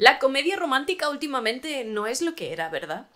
La comedia romántica últimamente no es lo que era, ¿verdad?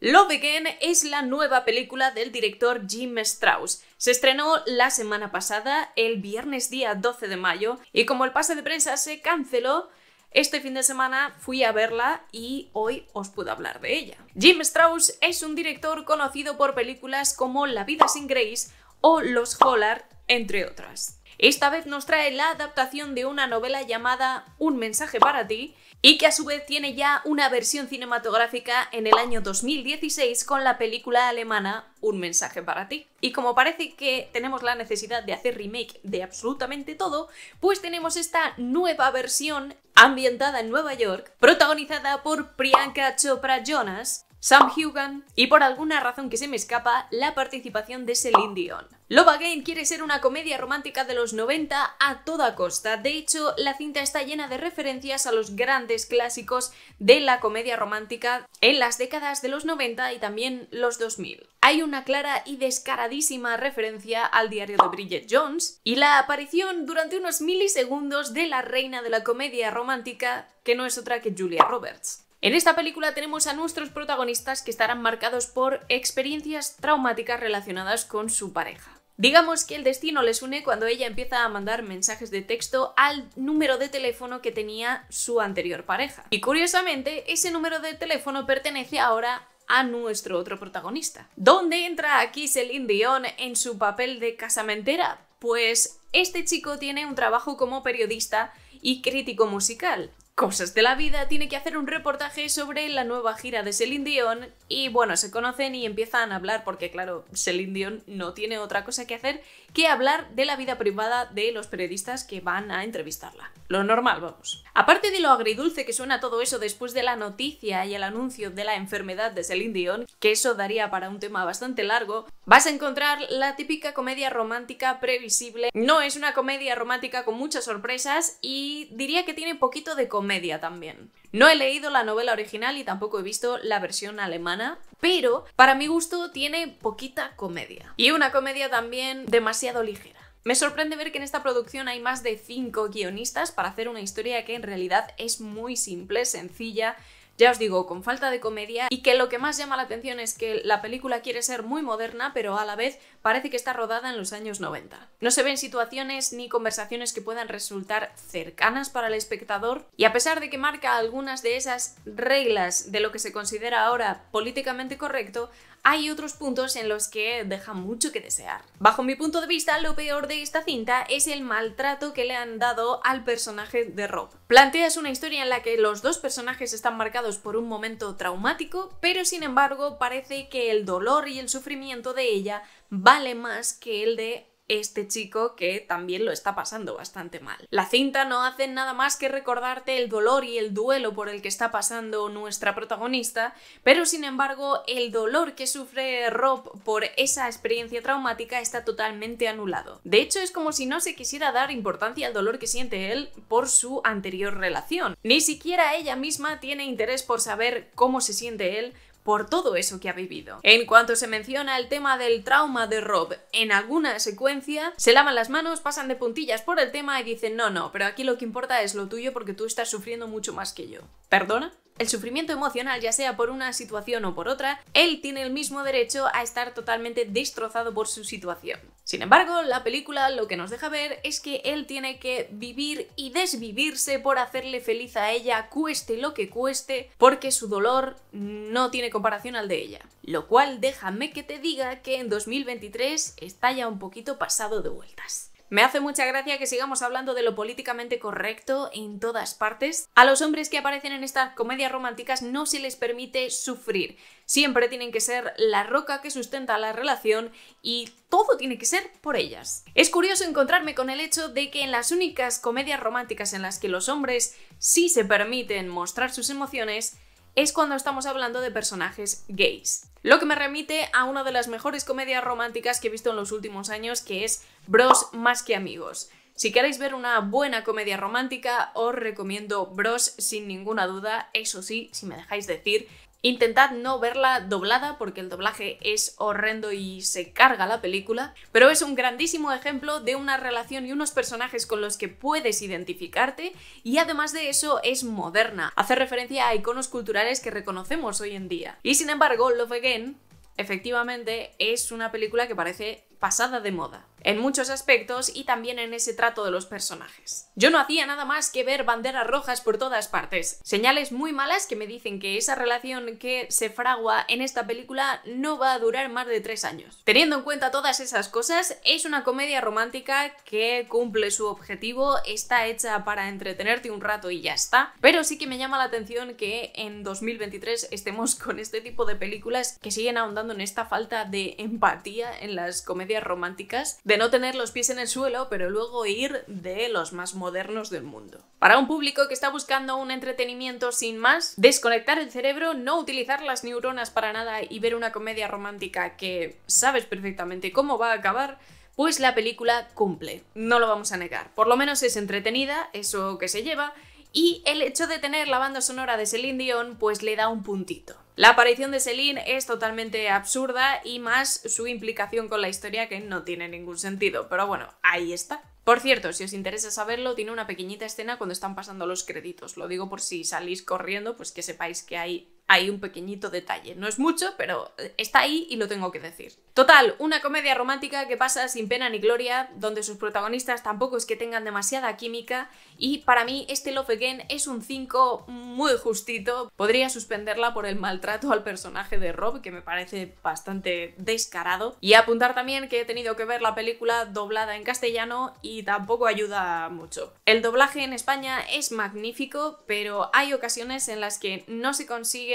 lo begin Love Again es la nueva película del director Jim Strauss. Se estrenó la semana pasada, el viernes día 12 de mayo, y como el pase de prensa se canceló, este fin de semana fui a verla y hoy os puedo hablar de ella. Jim Strauss es un director conocido por películas como La vida sin Grace o Los Hollards, entre otras. Esta vez nos trae la adaptación de una novela llamada Un mensaje para ti y que a su vez tiene ya una versión cinematográfica en el año 2016 con la película alemana Un mensaje para ti. Y como parece que tenemos la necesidad de hacer remake de absolutamente todo, pues tenemos esta nueva versión ambientada en Nueva York, protagonizada por Priyanka Chopra Jonas, Sam Hugan y por alguna razón que se me escapa, la participación de Celine Dion. Love Again quiere ser una comedia romántica de los 90 a toda costa. De hecho, la cinta está llena de referencias a los grandes clásicos de la comedia romántica en las décadas de los 90 y también los 2000. Hay una clara y descaradísima referencia al diario de Bridget Jones y la aparición durante unos milisegundos de la reina de la comedia romántica, que no es otra que Julia Roberts. En esta película tenemos a nuestros protagonistas que estarán marcados por experiencias traumáticas relacionadas con su pareja. Digamos que el destino les une cuando ella empieza a mandar mensajes de texto al número de teléfono que tenía su anterior pareja. Y curiosamente, ese número de teléfono pertenece ahora a nuestro otro protagonista. ¿Dónde entra aquí Celine Dion en su papel de casamentera? Pues este chico tiene un trabajo como periodista y crítico musical cosas de la vida, tiene que hacer un reportaje sobre la nueva gira de Celine Dion y bueno, se conocen y empiezan a hablar porque claro, Celine Dion no tiene otra cosa que hacer que hablar de la vida privada de los periodistas que van a entrevistarla. Lo normal, vamos. Aparte de lo agridulce que suena todo eso después de la noticia y el anuncio de la enfermedad de Celine Dion, que eso daría para un tema bastante largo, vas a encontrar la típica comedia romántica previsible. No es una comedia romántica con muchas sorpresas y diría que tiene poquito de comedia comedia también. No he leído la novela original y tampoco he visto la versión alemana, pero para mi gusto tiene poquita comedia. Y una comedia también demasiado ligera. Me sorprende ver que en esta producción hay más de 5 guionistas para hacer una historia que en realidad es muy simple, sencilla, ya os digo, con falta de comedia y que lo que más llama la atención es que la película quiere ser muy moderna, pero a la vez parece que está rodada en los años 90. No se ven situaciones ni conversaciones que puedan resultar cercanas para el espectador y a pesar de que marca algunas de esas reglas de lo que se considera ahora políticamente correcto, hay otros puntos en los que deja mucho que desear. Bajo mi punto de vista, lo peor de esta cinta es el maltrato que le han dado al personaje de Rob. Planteas una historia en la que los dos personajes están marcados por un momento traumático, pero sin embargo parece que el dolor y el sufrimiento de ella vale más que el de este chico que también lo está pasando bastante mal. La cinta no hace nada más que recordarte el dolor y el duelo por el que está pasando nuestra protagonista, pero sin embargo el dolor que sufre Rob por esa experiencia traumática está totalmente anulado. De hecho es como si no se quisiera dar importancia al dolor que siente él por su anterior relación. Ni siquiera ella misma tiene interés por saber cómo se siente él por todo eso que ha vivido. En cuanto se menciona el tema del trauma de Rob en alguna secuencia, se lavan las manos, pasan de puntillas por el tema y dicen, no, no, pero aquí lo que importa es lo tuyo porque tú estás sufriendo mucho más que yo. ¿Perdona? el sufrimiento emocional, ya sea por una situación o por otra, él tiene el mismo derecho a estar totalmente destrozado por su situación. Sin embargo, la película lo que nos deja ver es que él tiene que vivir y desvivirse por hacerle feliz a ella, cueste lo que cueste, porque su dolor no tiene comparación al de ella. Lo cual déjame que te diga que en 2023 está ya un poquito pasado de vueltas. Me hace mucha gracia que sigamos hablando de lo políticamente correcto en todas partes. A los hombres que aparecen en estas comedias románticas no se les permite sufrir. Siempre tienen que ser la roca que sustenta la relación y todo tiene que ser por ellas. Es curioso encontrarme con el hecho de que en las únicas comedias románticas en las que los hombres sí se permiten mostrar sus emociones, es cuando estamos hablando de personajes gays. Lo que me remite a una de las mejores comedias románticas que he visto en los últimos años, que es Bros más que amigos. Si queréis ver una buena comedia romántica, os recomiendo Bros sin ninguna duda, eso sí, si me dejáis decir Intentad no verla doblada porque el doblaje es horrendo y se carga la película, pero es un grandísimo ejemplo de una relación y unos personajes con los que puedes identificarte y además de eso es moderna, hace referencia a iconos culturales que reconocemos hoy en día. Y sin embargo, Love Again efectivamente es una película que parece pasada de moda, en muchos aspectos y también en ese trato de los personajes. Yo no hacía nada más que ver banderas rojas por todas partes, señales muy malas que me dicen que esa relación que se fragua en esta película no va a durar más de tres años. Teniendo en cuenta todas esas cosas, es una comedia romántica que cumple su objetivo, está hecha para entretenerte un rato y ya está, pero sí que me llama la atención que en 2023 estemos con este tipo de películas que siguen ahondando en esta falta de empatía en las comedias románticas, de no tener los pies en el suelo, pero luego ir de los más modernos del mundo. Para un público que está buscando un entretenimiento sin más, desconectar el cerebro, no utilizar las neuronas para nada y ver una comedia romántica que sabes perfectamente cómo va a acabar, pues la película cumple, no lo vamos a negar. Por lo menos es entretenida, eso que se lleva, y el hecho de tener la banda sonora de Celine Dion pues le da un puntito. La aparición de Celine es totalmente absurda y más su implicación con la historia que no tiene ningún sentido, pero bueno, ahí está. Por cierto, si os interesa saberlo, tiene una pequeñita escena cuando están pasando los créditos. Lo digo por si salís corriendo, pues que sepáis que hay hay un pequeñito detalle. No es mucho, pero eh, está ahí y lo tengo que decir. Total, una comedia romántica que pasa sin pena ni gloria, donde sus protagonistas tampoco es que tengan demasiada química y para mí este Love Again es un 5 muy justito. Podría suspenderla por el maltrato al personaje de Rob, que me parece bastante descarado. Y apuntar también que he tenido que ver la película doblada en castellano y tampoco ayuda mucho. El doblaje en España es magnífico, pero hay ocasiones en las que no se consigue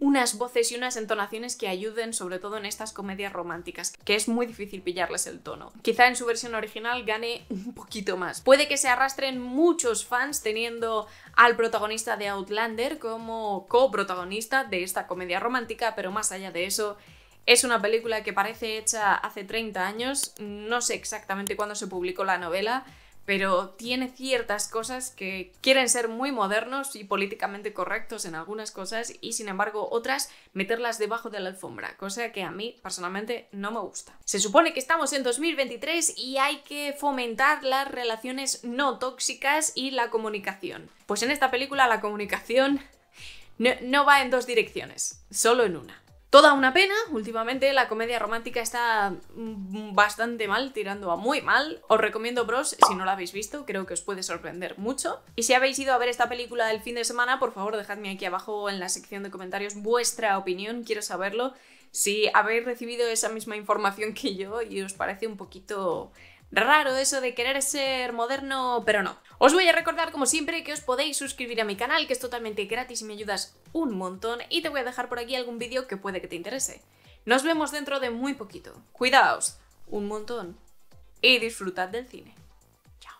unas voces y unas entonaciones que ayuden, sobre todo en estas comedias románticas, que es muy difícil pillarles el tono. Quizá en su versión original gane un poquito más. Puede que se arrastren muchos fans teniendo al protagonista de Outlander como coprotagonista de esta comedia romántica, pero más allá de eso, es una película que parece hecha hace 30 años, no sé exactamente cuándo se publicó la novela, pero tiene ciertas cosas que quieren ser muy modernos y políticamente correctos en algunas cosas y sin embargo otras meterlas debajo de la alfombra, cosa que a mí personalmente no me gusta. Se supone que estamos en 2023 y hay que fomentar las relaciones no tóxicas y la comunicación. Pues en esta película la comunicación no, no va en dos direcciones, solo en una. Toda una pena, últimamente la comedia romántica está mm, bastante mal, tirando a muy mal. Os recomiendo Bros si no la habéis visto, creo que os puede sorprender mucho. Y si habéis ido a ver esta película del fin de semana, por favor dejadme aquí abajo en la sección de comentarios vuestra opinión, quiero saberlo. Si habéis recibido esa misma información que yo y os parece un poquito raro eso de querer ser moderno, pero no. Os voy a recordar, como siempre, que os podéis suscribir a mi canal, que es totalmente gratis y me ayudas un montón, y te voy a dejar por aquí algún vídeo que puede que te interese. Nos vemos dentro de muy poquito. Cuidaos un montón y disfrutad del cine. Chao.